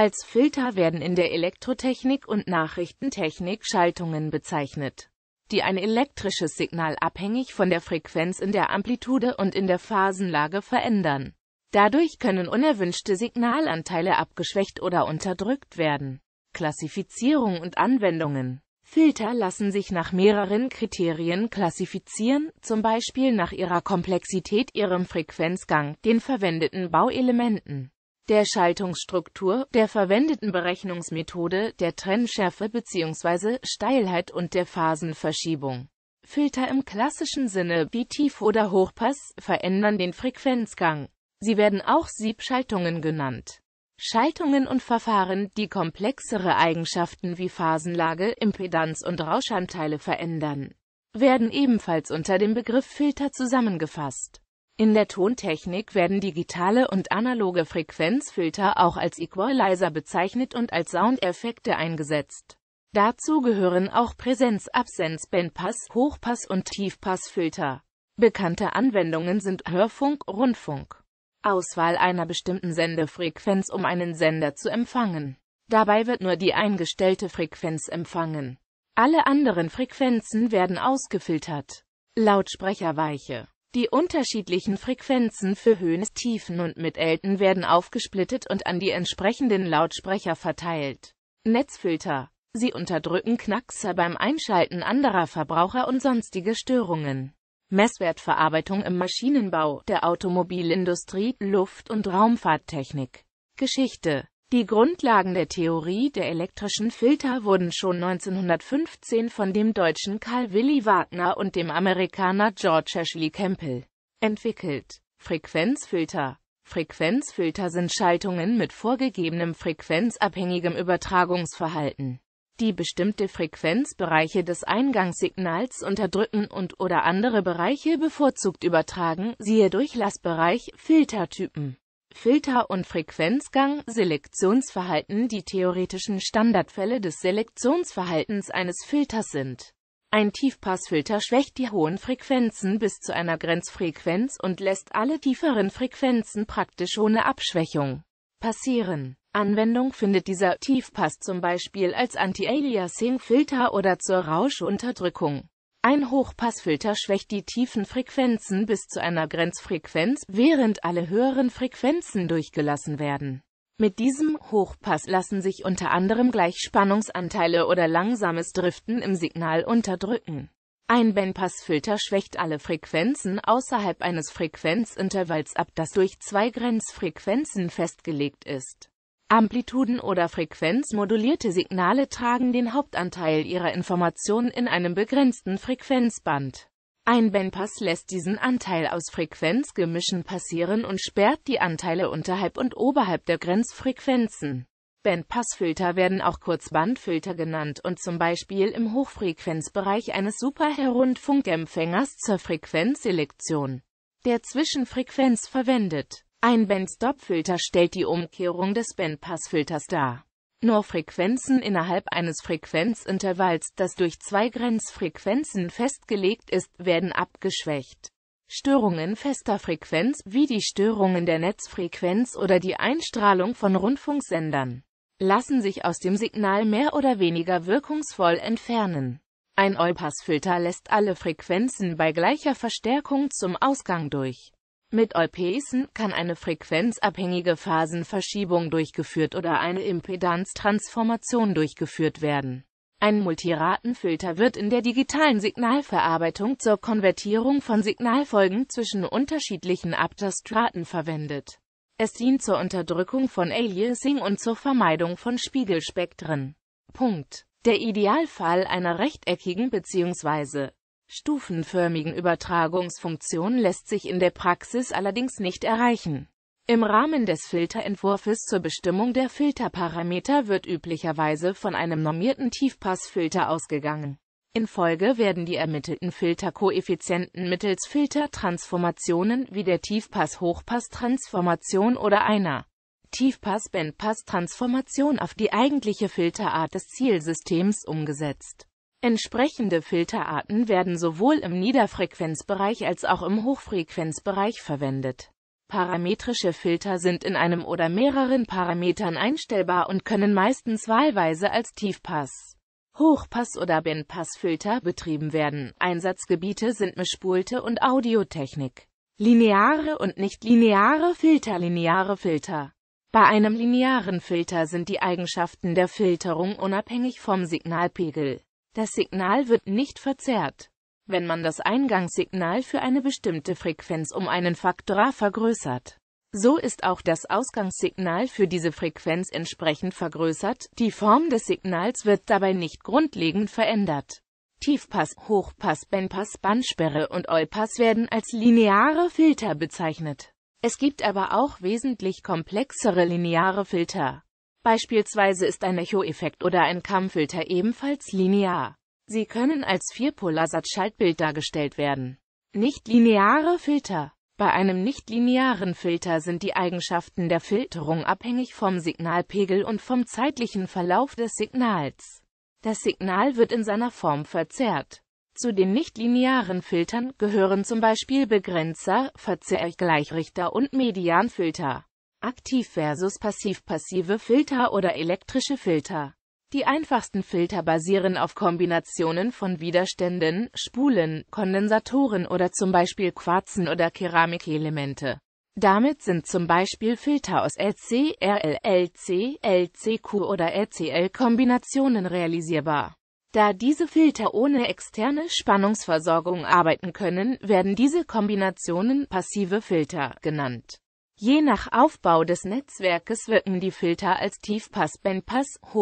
Als Filter werden in der Elektrotechnik und Nachrichtentechnik Schaltungen bezeichnet, die ein elektrisches Signal abhängig von der Frequenz in der Amplitude und in der Phasenlage verändern. Dadurch können unerwünschte Signalanteile abgeschwächt oder unterdrückt werden. Klassifizierung und Anwendungen Filter lassen sich nach mehreren Kriterien klassifizieren, zum Beispiel nach ihrer Komplexität, ihrem Frequenzgang, den verwendeten Bauelementen der Schaltungsstruktur, der verwendeten Berechnungsmethode, der Trennschärfe bzw. Steilheit und der Phasenverschiebung. Filter im klassischen Sinne wie Tief- oder Hochpass verändern den Frequenzgang. Sie werden auch Siebschaltungen genannt. Schaltungen und Verfahren, die komplexere Eigenschaften wie Phasenlage, Impedanz und Rauschanteile verändern, werden ebenfalls unter dem Begriff Filter zusammengefasst. In der Tontechnik werden digitale und analoge Frequenzfilter auch als Equalizer bezeichnet und als Soundeffekte eingesetzt. Dazu gehören auch Präsenz, Absenz, Bandpass, Hochpass und Tiefpassfilter. Bekannte Anwendungen sind Hörfunk, Rundfunk. Auswahl einer bestimmten Sendefrequenz, um einen Sender zu empfangen. Dabei wird nur die eingestellte Frequenz empfangen. Alle anderen Frequenzen werden ausgefiltert. Lautsprecherweiche die unterschiedlichen Frequenzen für Höhen, Tiefen und Mittelten werden aufgesplittet und an die entsprechenden Lautsprecher verteilt. Netzfilter. Sie unterdrücken Knackser beim Einschalten anderer Verbraucher und sonstige Störungen. Messwertverarbeitung im Maschinenbau, der Automobilindustrie, Luft- und Raumfahrttechnik. Geschichte die Grundlagen der Theorie der elektrischen Filter wurden schon 1915 von dem Deutschen Karl Willi Wagner und dem Amerikaner George Ashley Campbell entwickelt. Frequenzfilter Frequenzfilter sind Schaltungen mit vorgegebenem frequenzabhängigem Übertragungsverhalten, die bestimmte Frequenzbereiche des Eingangssignals unterdrücken und oder andere Bereiche bevorzugt übertragen, siehe Durchlassbereich, Filtertypen Filter- und Frequenzgang, Selektionsverhalten die theoretischen Standardfälle des Selektionsverhaltens eines Filters sind. Ein Tiefpassfilter schwächt die hohen Frequenzen bis zu einer Grenzfrequenz und lässt alle tieferen Frequenzen praktisch ohne Abschwächung passieren. Anwendung findet dieser Tiefpass zum Beispiel als Anti-Aliasing-Filter oder zur Rauschunterdrückung. Ein Hochpassfilter schwächt die tiefen Frequenzen bis zu einer Grenzfrequenz, während alle höheren Frequenzen durchgelassen werden. Mit diesem Hochpass lassen sich unter anderem Gleichspannungsanteile oder langsames Driften im Signal unterdrücken. Ein Bandpassfilter schwächt alle Frequenzen außerhalb eines Frequenzintervalls ab, das durch zwei Grenzfrequenzen festgelegt ist. Amplituden- oder frequenzmodulierte Signale tragen den Hauptanteil ihrer Information in einem begrenzten Frequenzband. Ein Bandpass lässt diesen Anteil aus Frequenzgemischen passieren und sperrt die Anteile unterhalb und oberhalb der Grenzfrequenzen. Bandpassfilter werden auch Kurzbandfilter genannt und zum Beispiel im Hochfrequenzbereich eines Superherundfunkempfängers zur Frequenzselektion der Zwischenfrequenz verwendet. Ein Bandstop-Filter stellt die Umkehrung des Bandpassfilters dar. Nur Frequenzen innerhalb eines Frequenzintervalls, das durch zwei Grenzfrequenzen festgelegt ist, werden abgeschwächt. Störungen fester Frequenz, wie die Störungen der Netzfrequenz oder die Einstrahlung von Rundfunksendern, lassen sich aus dem Signal mehr oder weniger wirkungsvoll entfernen. Ein Allpassfilter lässt alle Frequenzen bei gleicher Verstärkung zum Ausgang durch. Mit Eupesen kann eine frequenzabhängige Phasenverschiebung durchgeführt oder eine Impedanztransformation durchgeführt werden. Ein Multiratenfilter wird in der digitalen Signalverarbeitung zur Konvertierung von Signalfolgen zwischen unterschiedlichen Abtastraten verwendet. Es dient zur Unterdrückung von Aliasing und zur Vermeidung von Spiegelspektren. Punkt. Der Idealfall einer rechteckigen bzw stufenförmigen Übertragungsfunktion lässt sich in der Praxis allerdings nicht erreichen. Im Rahmen des Filterentwurfes zur Bestimmung der Filterparameter wird üblicherweise von einem normierten Tiefpassfilter ausgegangen. In Folge werden die ermittelten Filterkoeffizienten mittels Filtertransformationen wie der Tiefpass-Hochpass-Transformation oder einer Tiefpass-Bandpass-Transformation auf die eigentliche Filterart des Zielsystems umgesetzt Entsprechende Filterarten werden sowohl im Niederfrequenzbereich als auch im Hochfrequenzbereich verwendet. Parametrische Filter sind in einem oder mehreren Parametern einstellbar und können meistens wahlweise als Tiefpass, Hochpass- oder Bandpassfilter betrieben werden. Einsatzgebiete sind Mischpulte und Audiotechnik. Lineare und nichtlineare Filter Lineare Filter Bei einem linearen Filter sind die Eigenschaften der Filterung unabhängig vom Signalpegel. Das Signal wird nicht verzerrt. Wenn man das Eingangssignal für eine bestimmte Frequenz um einen Faktor A vergrößert, so ist auch das Ausgangssignal für diese Frequenz entsprechend vergrößert, die Form des Signals wird dabei nicht grundlegend verändert. Tiefpass, Hochpass, Bandpass, Bandsperre und Allpass werden als lineare Filter bezeichnet. Es gibt aber auch wesentlich komplexere lineare Filter. Beispielsweise ist ein Echoeffekt oder ein Kammfilter ebenfalls linear. Sie können als Vierpolarsatzschaltbild dargestellt werden. Nichtlineare Filter Bei einem nichtlinearen Filter sind die Eigenschaften der Filterung abhängig vom Signalpegel und vom zeitlichen Verlauf des Signals. Das Signal wird in seiner Form verzerrt. Zu den nichtlinearen Filtern gehören zum Beispiel Begrenzer, Verzerrgleichrichter und Medianfilter. Aktiv versus passiv-passive Filter oder elektrische Filter. Die einfachsten Filter basieren auf Kombinationen von Widerständen, Spulen, Kondensatoren oder zum Beispiel Quarzen oder Keramikelemente. Damit sind zum Beispiel Filter aus LC, RL, LC, LCQ oder rcl kombinationen realisierbar. Da diese Filter ohne externe Spannungsversorgung arbeiten können, werden diese Kombinationen passive Filter genannt. Je nach Aufbau des Netzwerkes wirken die Filter als Tiefpass-Bandpass, hochpass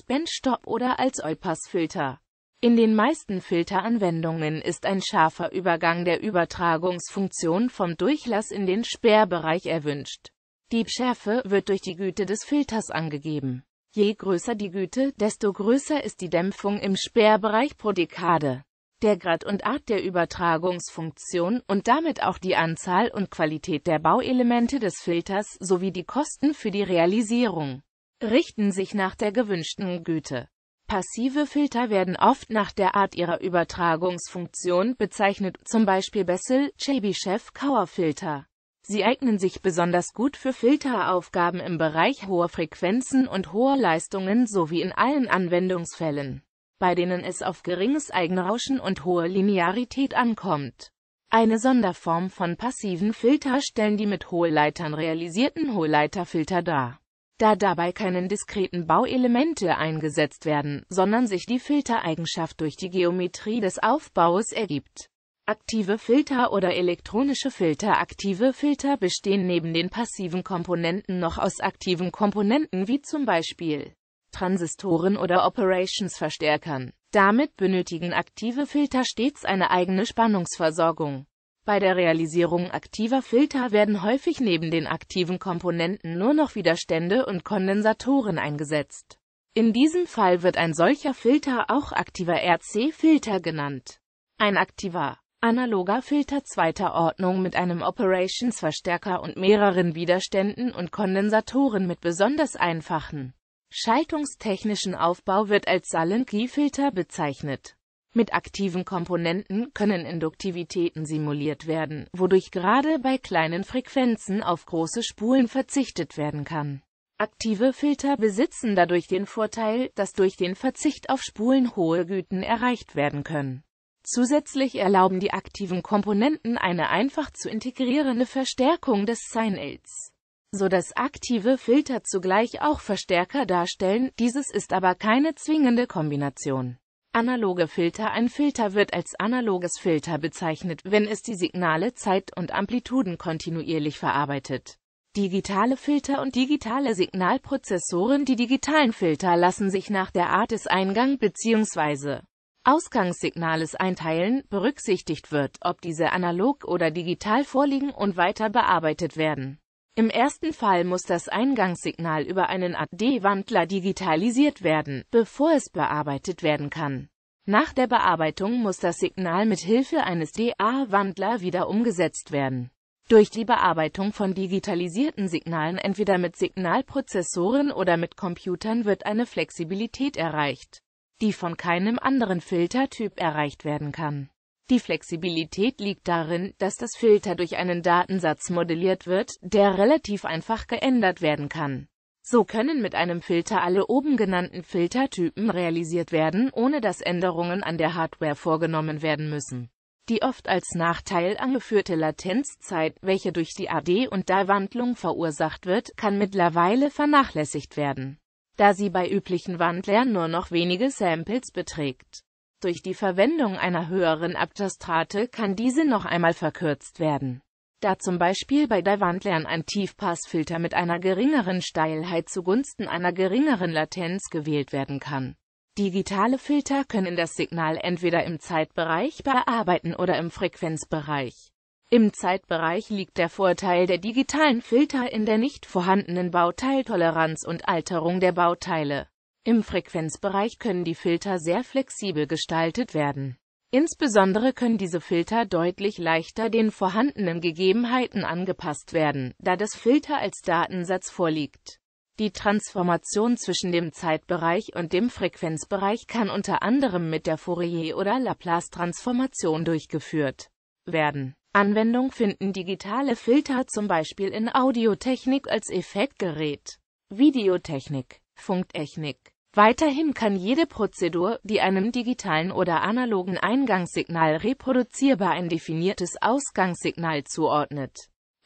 Hochpassbandstopp oder als Eupass-Filter. In den meisten Filteranwendungen ist ein scharfer Übergang der Übertragungsfunktion vom Durchlass in den Sperrbereich erwünscht. Die Schärfe wird durch die Güte des Filters angegeben. Je größer die Güte, desto größer ist die Dämpfung im Sperrbereich pro Dekade der Grad und Art der Übertragungsfunktion und damit auch die Anzahl und Qualität der Bauelemente des Filters sowie die Kosten für die Realisierung richten sich nach der gewünschten Güte. Passive Filter werden oft nach der Art ihrer Übertragungsfunktion bezeichnet, zum Beispiel Bessel, Chebyshev, Kauerfilter. Sie eignen sich besonders gut für Filteraufgaben im Bereich hoher Frequenzen und hoher Leistungen sowie in allen Anwendungsfällen bei denen es auf geringes Eigenrauschen und hohe Linearität ankommt. Eine Sonderform von passiven Filter stellen die mit Hohleitern realisierten Hohleiterfilter dar. Da dabei keine diskreten Bauelemente eingesetzt werden, sondern sich die Filtereigenschaft durch die Geometrie des Aufbaus ergibt. Aktive Filter oder elektronische Filter Aktive Filter bestehen neben den passiven Komponenten noch aus aktiven Komponenten wie zum Beispiel Transistoren oder Operationsverstärkern. Damit benötigen aktive Filter stets eine eigene Spannungsversorgung. Bei der Realisierung aktiver Filter werden häufig neben den aktiven Komponenten nur noch Widerstände und Kondensatoren eingesetzt. In diesem Fall wird ein solcher Filter auch aktiver RC-Filter genannt. Ein aktiver, analoger Filter zweiter Ordnung mit einem Operationsverstärker und mehreren Widerständen und Kondensatoren mit besonders einfachen Schaltungstechnischen Aufbau wird als Salenkey-Filter bezeichnet. Mit aktiven Komponenten können Induktivitäten simuliert werden, wodurch gerade bei kleinen Frequenzen auf große Spulen verzichtet werden kann. Aktive Filter besitzen dadurch den Vorteil, dass durch den Verzicht auf Spulen hohe Güten erreicht werden können. Zusätzlich erlauben die aktiven Komponenten eine einfach zu integrierende Verstärkung des Signails so dass aktive Filter zugleich auch Verstärker darstellen, dieses ist aber keine zwingende Kombination. Analoge Filter Ein Filter wird als analoges Filter bezeichnet, wenn es die Signale zeit- und amplituden kontinuierlich verarbeitet. Digitale Filter und digitale Signalprozessoren Die digitalen Filter lassen sich nach der Art des Eingang- bzw. Ausgangssignales einteilen, berücksichtigt wird, ob diese analog oder digital vorliegen und weiter bearbeitet werden. Im ersten Fall muss das Eingangssignal über einen AD-Wandler digitalisiert werden, bevor es bearbeitet werden kann. Nach der Bearbeitung muss das Signal mit Hilfe eines DA-Wandler wieder umgesetzt werden. Durch die Bearbeitung von digitalisierten Signalen entweder mit Signalprozessoren oder mit Computern wird eine Flexibilität erreicht, die von keinem anderen Filtertyp erreicht werden kann die Flexibilität liegt darin, dass das Filter durch einen Datensatz modelliert wird, der relativ einfach geändert werden kann. So können mit einem Filter alle oben genannten Filtertypen realisiert werden, ohne dass Änderungen an der Hardware vorgenommen werden müssen. Die oft als Nachteil angeführte Latenzzeit, welche durch die AD- und DAI-Wandlung verursacht wird, kann mittlerweile vernachlässigt werden, da sie bei üblichen Wandlern nur noch wenige Samples beträgt. Durch die Verwendung einer höheren Abtastrate kann diese noch einmal verkürzt werden. Da zum Beispiel bei der Wandlern ein Tiefpassfilter mit einer geringeren Steilheit zugunsten einer geringeren Latenz gewählt werden kann. Digitale Filter können das Signal entweder im Zeitbereich bearbeiten oder im Frequenzbereich. Im Zeitbereich liegt der Vorteil der digitalen Filter in der nicht vorhandenen Bauteiltoleranz und Alterung der Bauteile. Im Frequenzbereich können die Filter sehr flexibel gestaltet werden. Insbesondere können diese Filter deutlich leichter den vorhandenen Gegebenheiten angepasst werden, da das Filter als Datensatz vorliegt. Die Transformation zwischen dem Zeitbereich und dem Frequenzbereich kann unter anderem mit der Fourier- oder Laplace-Transformation durchgeführt werden. Anwendung finden digitale Filter zum Beispiel in Audiotechnik als Effektgerät, Videotechnik, Funktechnik, Weiterhin kann jede Prozedur, die einem digitalen oder analogen Eingangssignal reproduzierbar ein definiertes Ausgangssignal zuordnet,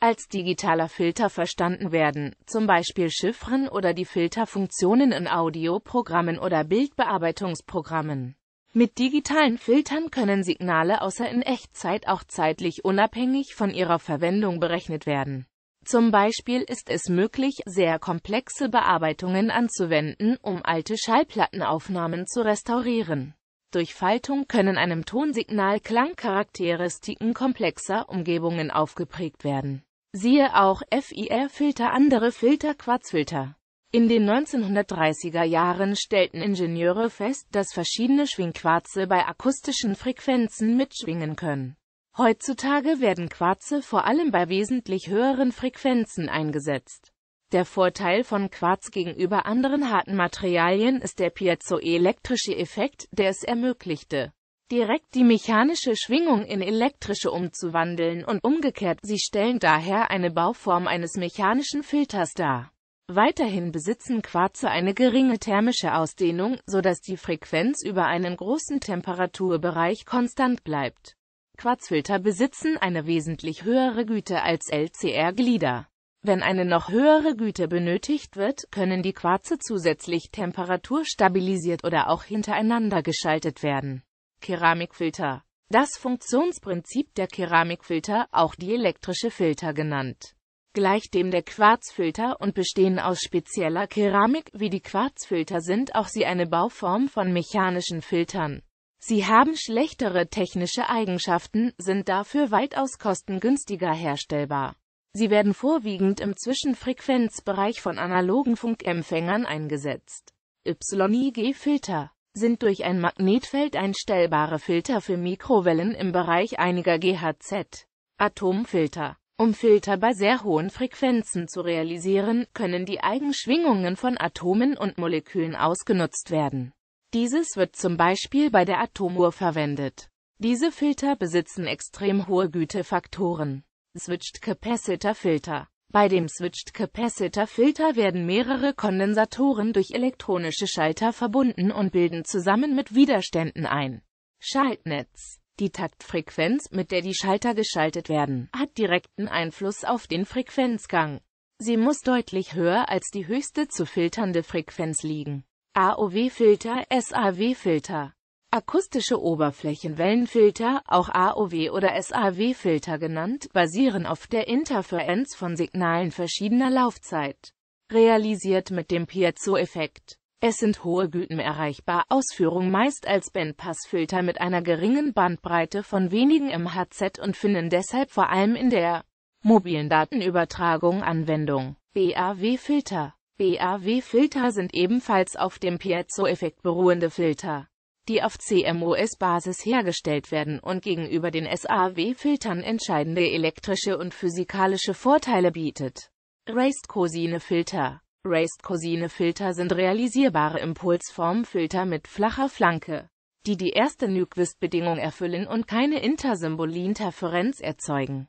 als digitaler Filter verstanden werden, zum Beispiel Chiffren oder die Filterfunktionen in Audioprogrammen oder Bildbearbeitungsprogrammen. Mit digitalen Filtern können Signale außer in Echtzeit auch zeitlich unabhängig von ihrer Verwendung berechnet werden zum Beispiel ist es möglich, sehr komplexe Bearbeitungen anzuwenden, um alte Schallplattenaufnahmen zu restaurieren. Durch Faltung können einem Tonsignal Klangcharakteristiken komplexer Umgebungen aufgeprägt werden. Siehe auch FIR-Filter Andere Filter Quarzfilter In den 1930er Jahren stellten Ingenieure fest, dass verschiedene Schwingquarze bei akustischen Frequenzen mitschwingen können. Heutzutage werden Quarze vor allem bei wesentlich höheren Frequenzen eingesetzt. Der Vorteil von Quarz gegenüber anderen harten Materialien ist der piezoelektrische Effekt, der es ermöglichte, direkt die mechanische Schwingung in elektrische umzuwandeln und umgekehrt. Sie stellen daher eine Bauform eines mechanischen Filters dar. Weiterhin besitzen Quarze eine geringe thermische Ausdehnung, so dass die Frequenz über einen großen Temperaturbereich konstant bleibt. Quarzfilter besitzen eine wesentlich höhere Güte als LCR-Glieder. Wenn eine noch höhere Güte benötigt wird, können die Quarze zusätzlich temperaturstabilisiert oder auch hintereinander geschaltet werden. Keramikfilter Das Funktionsprinzip der Keramikfilter, auch die elektrische Filter genannt, gleicht dem der Quarzfilter und bestehen aus spezieller Keramik. Wie die Quarzfilter sind auch sie eine Bauform von mechanischen Filtern. Sie haben schlechtere technische Eigenschaften, sind dafür weitaus kostengünstiger herstellbar. Sie werden vorwiegend im Zwischenfrequenzbereich von analogen Funkempfängern eingesetzt. YIG-Filter sind durch ein Magnetfeld einstellbare Filter für Mikrowellen im Bereich einiger GHz. Atomfilter um Filter bei sehr hohen Frequenzen zu realisieren, können die Eigenschwingungen von Atomen und Molekülen ausgenutzt werden. Dieses wird zum Beispiel bei der Atomuhr verwendet. Diese Filter besitzen extrem hohe Gütefaktoren. Switched Capacitor Filter Bei dem Switched Capacitor Filter werden mehrere Kondensatoren durch elektronische Schalter verbunden und bilden zusammen mit Widerständen ein Schaltnetz die Taktfrequenz, mit der die Schalter geschaltet werden, hat direkten Einfluss auf den Frequenzgang. Sie muss deutlich höher als die höchste zu filternde Frequenz liegen. AOW-Filter, SAW-Filter. Akustische Oberflächenwellenfilter, auch AOW oder SAW-Filter genannt, basieren auf der Interferenz von Signalen verschiedener Laufzeit, realisiert mit dem Piezo-Effekt. Es sind hohe Güten erreichbar, Ausführung meist als Bandpassfilter mit einer geringen Bandbreite von wenigen MHz und finden deshalb vor allem in der mobilen Datenübertragung Anwendung. BAW-Filter BAW-Filter sind ebenfalls auf dem Piezo-Effekt beruhende Filter, die auf CMOS-Basis hergestellt werden und gegenüber den SAW-Filtern entscheidende elektrische und physikalische Vorteile bietet. Raised-Cosine-Filter Raised-Cosine-Filter sind realisierbare Impulsformfilter mit flacher Flanke, die die erste Nyquist-Bedingung erfüllen und keine Intersymbolinterferenz erzeugen.